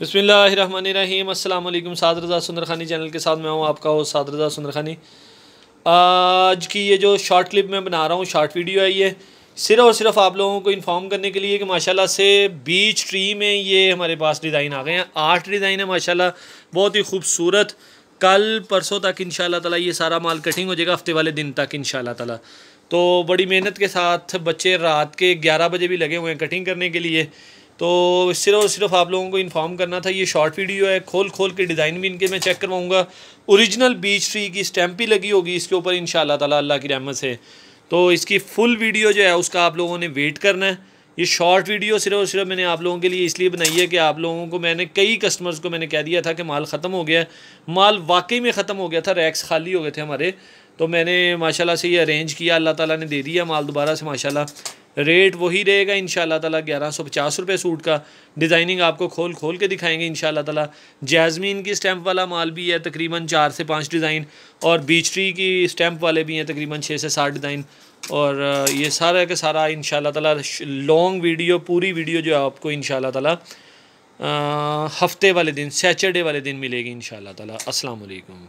बसमीम अल्लाम साद रज़ा सुंदर खानी चैनल के साथ मैं हूँ आपका हो सादरजा रज़ा सुंदर खानी आज की ये जो शॉर्ट क्लिप मैं बना रहा हूँ शॉर्ट वीडियो है ये सिर्फ और सिर्फ आप लोगों को इन्फॉर्म करने के लिए कि माशाल्लाह से बीच ट्री में ये हमारे पास डिज़ाइन आ गए हैं आठ डिज़ाइन है माशाल्लाह बहुत ही खूबसूरत कल परसों तक इन ताला ये सारा माल कटिंग हो जाएगा हफ्ते वाले दिन तक इन ताला तो बड़ी मेहनत के साथ बच्चे रात के ग्यारह बजे भी लगे हुए हैं कटिंग करने के लिए तो सिर्फ और सिर्फ आप लोगों को इन्फॉर्म करना था ये शॉर्ट वीडियो है खोल खोल के डिज़ाइन भी इनके मैं चेक करवाऊँगा औरिजिनल बीच ट्री की स्टैंप भी लगी होगी इसके ऊपर इन ताला अल्लाह की रहमत से तो इसकी फुल वीडियो जो है उसका आप लोगों ने वेट करना है ये शॉर्ट वीडियो सिर्फ और सिर्फ मैंने आप लोगों के लिए इसलिए बनाई है कि आप लोगों को मैंने कई कस्टमर्स को मैंने कह दिया था कि माल ख़त्म हो गया है माल वाकई में ख़त्म हो गया था रैक्स खाली हो गए थे हमारे तो मैंने माशाल्लाह से ये अरेंज किया अल्लाह ताला ने दे दिया माल दोबारा से माशाल्लाह रेट वही रहेगा इन तला ग्यारह सौ पचास रुपये सूट का डिज़ाइनिंग आपको खोल खोल के दिखाएंगे इन तला जैस्मीन की स्टैंप वाला माल भी है तकरीबन चार से पाँच डिज़ाइन और बीच ट्री की स्टैंप वाले भी हैं तकरीबन छः से सात डिज़ाइन और ये सारा का सारा इन शाला तला लॉन्ग वीडियो पूरी वीडियो जो है आपको इन तला हफ्ते वाले दिन सैटरडे वाले दिन मिलेगी इन शाला तला असलकम